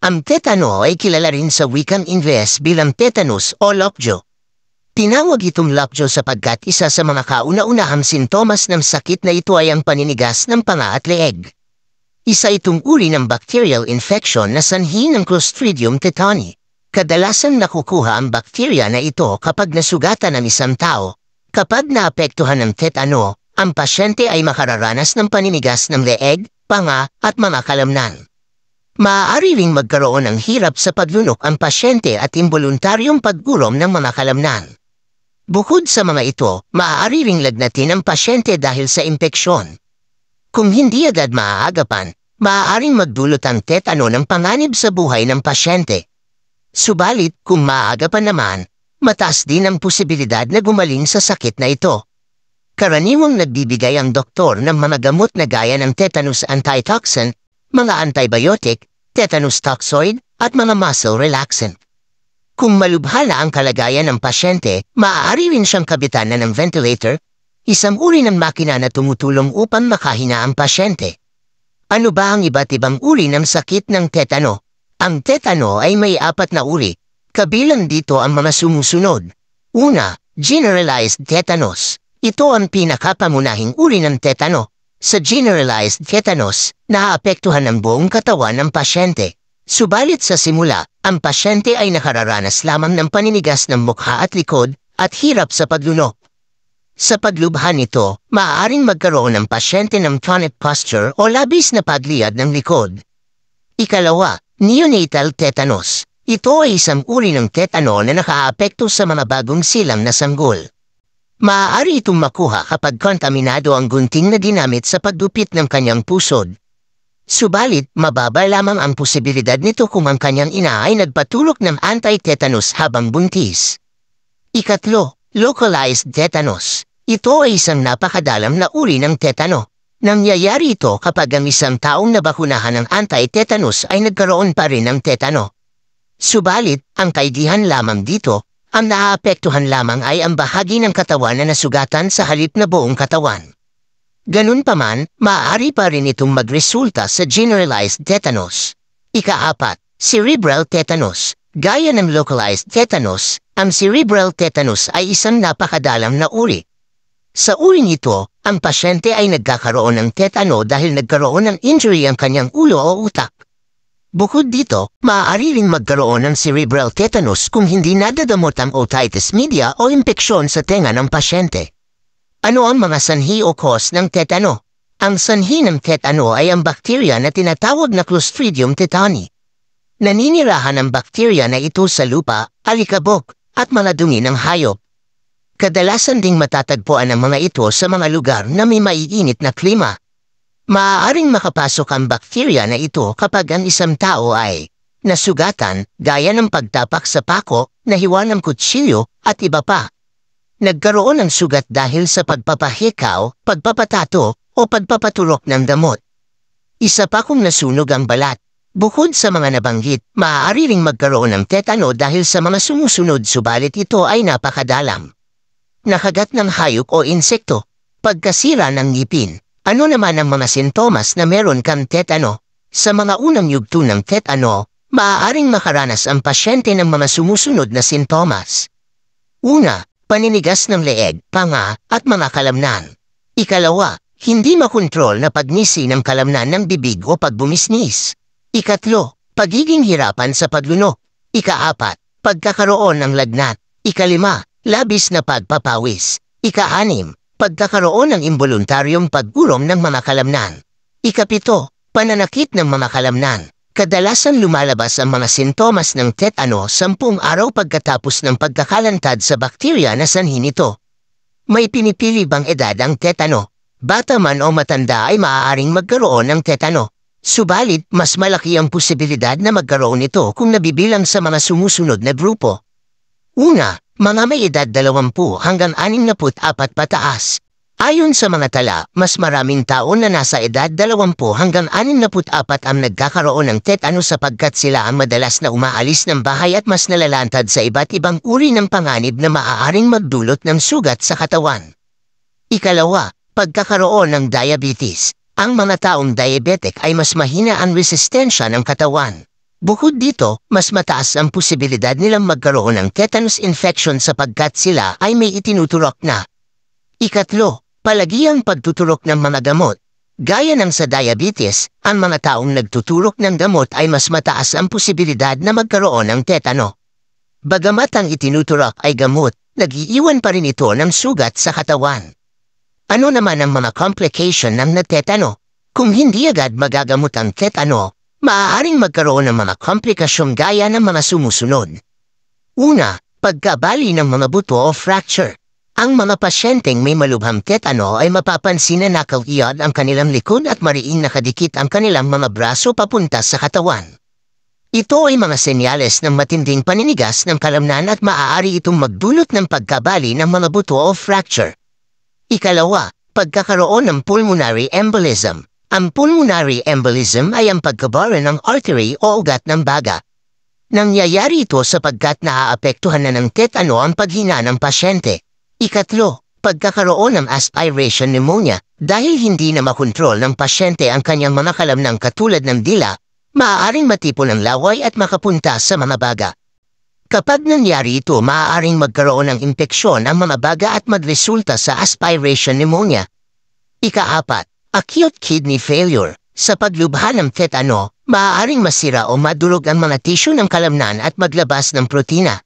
Ang tetano ay kilala rin sa wikang Inves bilang tetanus o lokjo. Tinawag itong lokjo sapagkat isa sa mga kauna-unahang sintomas ng sakit na ito ay ang paninigas ng panga at leeg. Isa itong uri ng bacterial infection na sanhi ng Clostridium tetani. Kadalasan nakukuha ang bakterya na ito kapag nasugatan ng isang tao. Kapag naapektuhan ng tetano, ang pasyente ay makararanas ng paninigas ng leeg, panga, at mga kalamnan. Maaari magkaroon ng hirap sa paglunok ang pasyente at involuntaryong paggulom ng mga kalamnan. Bukod sa mga ito, maaari ring lagnatin ang pasyente dahil sa impeksyon. Kung hindi agad maaagapan, maaaring magdulot ang tetano ng panganib sa buhay ng pasyente. Subalit kung maaagapan naman, mataas din ang posibilidad na gumaling sa sakit na ito. Karaniwang nagbibigay ang doktor ng mga gamot na gaya ng tetanus antitoxin mga antibiotic tetanus toxoid, at mga muscle relaxant. Kung malubhala ang kalagayan ng pasyente, maaari rin siyang kabitanan ng ventilator, isang uri ng makina na tumutulong upang makahina ang pasyente. Ano ba ang iba't ibang uri ng sakit ng tetano? Ang tetano ay may apat na uri. Kabilang dito ang mga sumusunod. Una, generalized tetanus. Ito ang pinakapamunahing uri ng tetano sa generalized tetanus, naaapektuhan ang buong katawan ng pasyente. Subalit sa simula, ang pasyente ay nakararanas lamang ng paninigas ng mukha at likod at hirap sa paglunok. Sa paglubha nito, maaaring magkaroon ng pasyente ng tonic posture o labis na pagliad ng likod. Ikalawa, neonatal tetanus. Ito ay isang uri ng tetano na nakaapekto sa mga bagong silang na sanggol. Maaari itong makuha kapag kontaminado ang gunting na dinamit sa pagdupit ng kanyang pusod. Subalit, mababa lamang ang posibilidad nito kung ang kanyang ina ay nagpatulok ng anti-tetanus habang buntis. Ikatlo, localized tetanus. Ito ay isang napakadalam na uri ng tetano. Nangyayari ito kapag ang isang taong nabakunahan ng anti-tetanus ay nagkaroon pa rin ng tetano. Subalit, ang kaidihan lamang dito ang naaapektuhan lamang ay ang bahagi ng katawan na nasugatan sa halip na buong katawan. Ganun pa man, maaari pa rin itong magresulta sa generalized tetanus. Ikaapat, cerebral tetanus. Gaya ng localized tetanus, ang cerebral tetanus ay isang napakadalam na uri. Sa uri nito, ang pasyente ay nagkakaroon ng tetano dahil nagkaroon ng injury ang kanyang ulo o utak. Bukod dito, maaari ring magkaroon ng cerebral tetanus kung hindi nadadamot ang otitis media o impeksyon sa tenga ng pasyente. Ano ang mga sanhi o cause ng tetano? Ang sanhi ng tetano ay ang bakterya na tinatawag na Clostridium tetani. Naninirahan ang bakterya na ito sa lupa, alikabok, at maladumi ng hayop. Kadalasan ding matatagpuan ang mga ito sa mga lugar na may maiinit na klima, Maaaring makapasok ang bakterya na ito kapag ang isang tao ay nasugatan gaya ng pagtapak sa pako, nahiwa ng kutsilyo at iba pa. Nagkaroon ng sugat dahil sa pagpapahikaw, pagpapatato o pagpapatulok ng damot. Isa pa kung nasunog ang balat. Bukod sa mga nabanggit, maaari ring magkaroon ng tetano dahil sa mga sumusunod subalit ito ay napakadalam. Nakagat ng hayop o insekto, pagkasira ng ngipin, ano naman ang mga sintomas na meron kang tetano? Sa mga unang yugto ng tetano, maaaring makaranas ang pasyente ng mga sumusunod na sintomas. Una, paninigas ng leeg, panga, at mga kalamnan. Ikalawa, hindi makontrol na pagnisi ng kalamnan ng bibig o pagbumisnis. Ikatlo, pagiging hirapan sa paglunok. Ikaapat, pagkakaroon ng lagnat. Ikalima, labis na pagpapawis. Ikaanim, pagkakaroon ng involuntaryong paggurom ng mga kalamnan. Ikapito, pananakit ng mga kalamnan. Kadalasan lumalabas ang mga sintomas ng tetano sampung araw pagkatapos ng pagkakalantad sa bakterya na sanhi nito. May pinipili bang edad ang tetano? Bata man o matanda ay maaaring magkaroon ng tetano. Subalit, mas malaki ang posibilidad na magkaroon nito kung nabibilang sa mga sumusunod na grupo. Una, mga may edad 20 hanggang 64 pataas. Ayon sa mga tala, mas maraming tao na nasa edad 20 hanggang 64 ang nagkakaroon ng tetano sapagkat sila ang madalas na umaalis ng bahay at mas nalalantad sa iba't ibang uri ng panganib na maaaring magdulot ng sugat sa katawan. Ikalawa, pagkakaroon ng diabetes. Ang mga taong diabetic ay mas mahina ang resistensya ng katawan. Bukod dito, mas mataas ang posibilidad nilang magkaroon ng tetanus infection sapagkat sila ay may itinuturok na. Ikatlo, palagi ang pagtuturok ng mga gamot. Gaya ng sa diabetes, ang mga taong nagtuturok ng gamot ay mas mataas ang posibilidad na magkaroon ng tetano. Bagamat ang itinuturok ay gamot, nagiiwan pa rin ito ng sugat sa katawan. Ano naman ang mga complication ng natetano? Kung hindi agad magagamot ang tetano, maaaring magkaroon ng mga komplikasyon gaya ng mga sumusunod. Una, pagkabali ng mga buto o fracture. Ang mga pasyenteng may malubhang tetano ay mapapansin na nakagiyod ang kanilang likod at mariing nakadikit ang kanilang mga braso papunta sa katawan. Ito ay mga senyales ng matinding paninigas ng kalamnan at maaari itong magdulot ng pagkabali ng mga buto o fracture. Ikalawa, pagkakaroon ng pulmonary embolism. Ang pulmonary embolism ay ang pagkabara ng artery o ugat ng baga. Nangyayari ito sapagkat naaapektuhan na ng tetano ang paghina ng pasyente. Ikatlo, pagkakaroon ng aspiration pneumonia dahil hindi na makontrol ng pasyente ang kanyang mga ng katulad ng dila, maaaring matipo ng laway at makapunta sa mga baga. Kapag nangyari ito, maaaring magkaroon ng impeksyon ang mga baga at magresulta sa aspiration pneumonia. Ikaapat, Acute kidney failure. Sa paglubha ng tetano, maaaring masira o madurog ang mga tissue ng kalamnan at maglabas ng protina.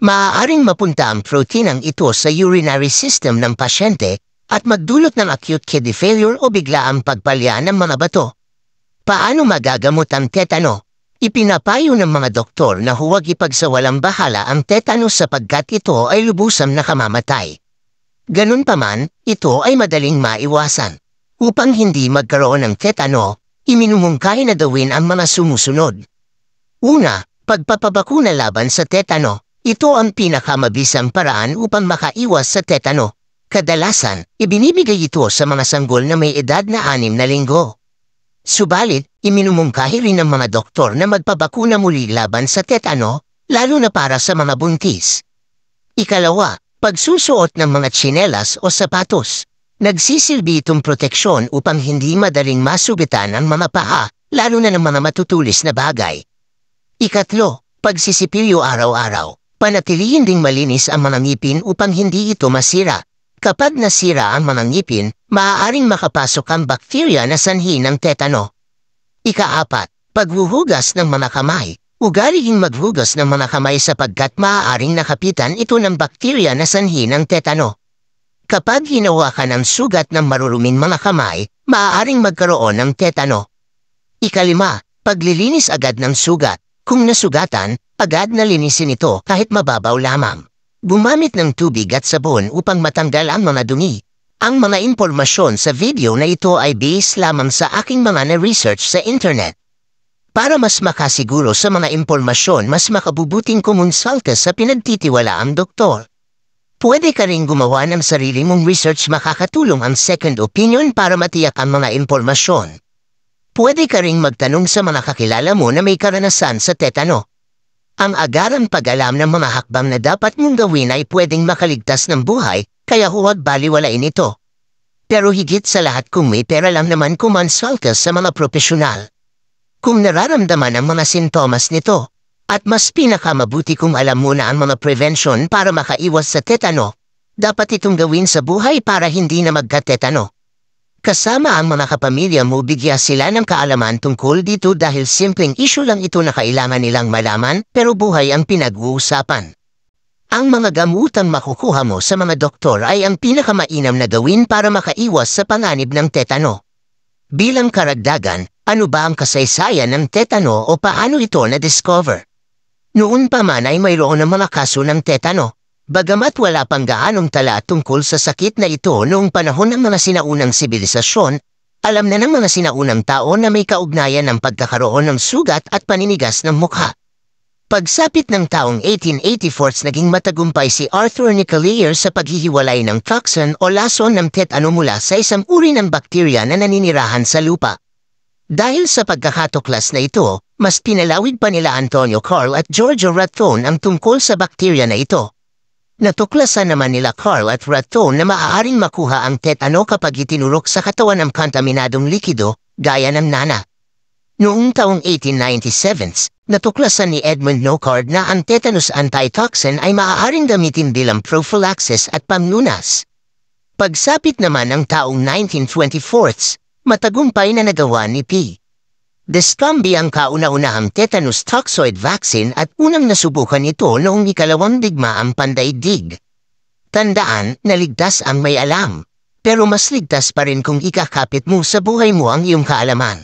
Maaaring mapunta ang protinang ito sa urinary system ng pasyente at magdulot ng acute kidney failure o biglaang pagpalya ng mga bato. Paano magagamot ang tetano? Ipinapayo ng mga doktor na huwag ipagsawalang bahala ang tetano sapagkat ito ay lubusang nakamamatay. Ganun pa man, ito ay madaling maiwasan. Upang hindi magkaroon ng tetano, iminumungkahi na gawin ang mga sumusunod. Una, pagpapabakuna laban sa tetano. Ito ang pinakamabisang paraan upang makaiwas sa tetano. Kadalasan, ibinibigay ito sa mga sanggol na may edad na anim na linggo. Subalit, iminumungkahi rin ng mga doktor na magpabakuna muli laban sa tetano, lalo na para sa mga buntis. Ikalawa, pagsusuot ng mga tsinelas o sapatos. Nagsisilbi itong proteksyon upang hindi madaling masubitan ang mga paha, lalo na ng mga matutulis na bagay. Ikatlo, pagsisipilyo araw-araw. Panatilihin ding malinis ang mga ngipin upang hindi ito masira. Kapag nasira ang mga ngipin, maaaring makapasok ang bakterya na sanhi ng tetano. Ikaapat, paghuhugas ng mga kamay. Ugaliing maghugas ng mga kamay sapagkat maaaring nakapitan ito ng bakterya na sanhi ng tetano. Kapag hinawakan ng sugat ng marurumin mga kamay, maaaring magkaroon ng tetano. Ikalima, paglilinis agad ng sugat. Kung nasugatan, agad na linisin ito kahit mababaw lamang. Gumamit ng tubig at sabon upang matanggal ang mga dumi. Ang mga impormasyon sa video na ito ay based lamang sa aking mga na-research sa internet. Para mas makasiguro sa mga impormasyon, mas makabubuting kumonsulta sa pinagtitiwalaang doktor. Pwede ka rin gumawa ng sarili mong research makakatulong ang second opinion para matiyak ang mga impormasyon. Pwede ka rin magtanong sa mga kakilala mo na may karanasan sa tetano. Ang agarang pag-alam ng mga hakbang na dapat mong gawin ay pwedeng makaligtas ng buhay, kaya huwag baliwalain ito. Pero higit sa lahat kung may pera lang naman kumansal ka sa mga profesional. Kung nararamdaman ang mga sintomas nito, at mas pinakamabuti kung alam mo na ang mga prevention para makaiwas sa tetano. Dapat itong gawin sa buhay para hindi na magka-tetano. Kasama ang mga kapamilya mo bigya sila ng kaalaman tungkol dito dahil simpleng issue lang ito na kailangan nilang malaman pero buhay ang pinag-uusapan. Ang mga gamutang makukuha mo sa mga doktor ay ang pinakamainam na gawin para makaiwas sa panganib ng tetano. Bilang karagdagan, ano ba ang kasaysayan ng tetano o paano ito na-discover? Noon pa man ay mayroon ng mga kaso ng tetano, bagamat wala pang gaanong tala tungkol sa sakit na ito noong panahon ng mga sinaunang sibilisasyon, alam na ng mga sinaunang tao na may kaugnayan ng pagkakaroon ng sugat at paninigas ng mukha. Pagsapit ng taong 1884 naging matagumpay si Arthur Nicolier sa paghihiwalay ng toxin o lason ng tetano mula sa isang uri ng bakterya na naninirahan sa lupa. Dahil sa pagkakatuklas na ito, mas pinalawig pa nila Antonio Carl at Giorgio Rathone ang tungkol sa bakterya na ito. Natuklasan naman nila Carl at Ratton na maaaring makuha ang tetano kapag itinurok sa katawan ng kontaminadong likido, gaya ng nana. Noong taong 1897, natuklasan ni Edmund Nocard na ang tetanus antitoxin ay maaaring gamitin bilang prophylaxis at pamlunas. Pagsapit naman ng taong 1924, matagumpay na nagawa ni P. Descambi ang kauna-unahang tetanus toxoid vaccine at unang nasubukan ito noong ikalawang digmaang pandaigdig. Tandaan, naligtas ang may alam, pero mas ligtas pa rin kung ikakapit mo sa buhay mo ang iyong kaalaman.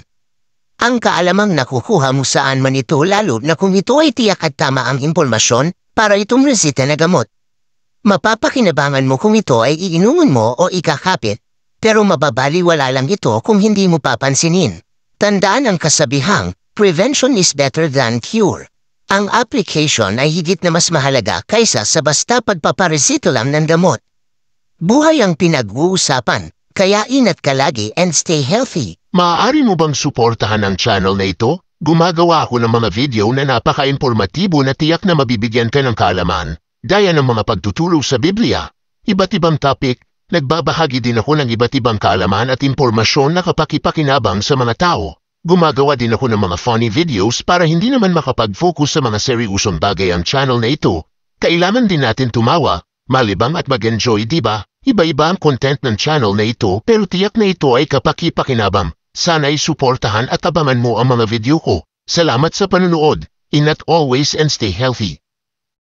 Ang kaalamang nakukuha mo saan man ito lalo na kung ito ay tiyak at tama ang impormasyon para itong resita na gamot. Mapapakinabangan mo kung ito ay iinungon mo o ikakapit pero mababaliwala lang ito kung hindi mo papansinin. Tandaan ang kasabihang, prevention is better than cure. Ang application ay higit na mas mahalaga kaysa sa basta pagpaparesito lang ng gamot. Buhay ang pinag-uusapan, kaya inat ka lagi and stay healthy. Maaari mo bang suportahan ang channel na ito? Gumagawa ako ng mga video na napaka-informatibo na tiyak na mabibigyan ka ng kaalaman, gaya ng mga pagtutulog sa Biblia, iba't ibang topic Nagbabahagi din ako ng iba't ibang kaalaman at impormasyon na kapakipakinabang sa mga tao. Gumagawa din ako ng mga funny videos para hindi naman makapag-focus sa mga seryusong bagay ang channel na ito. Kailangan din natin tumawa, malibang at mag-enjoy diba? Iba-iba ang content ng channel na ito pero tiyak na ito ay kapakipakinabang. Sana'y suportahan at abangan mo ang mga video ko. Salamat sa panunood. Inat always and stay healthy.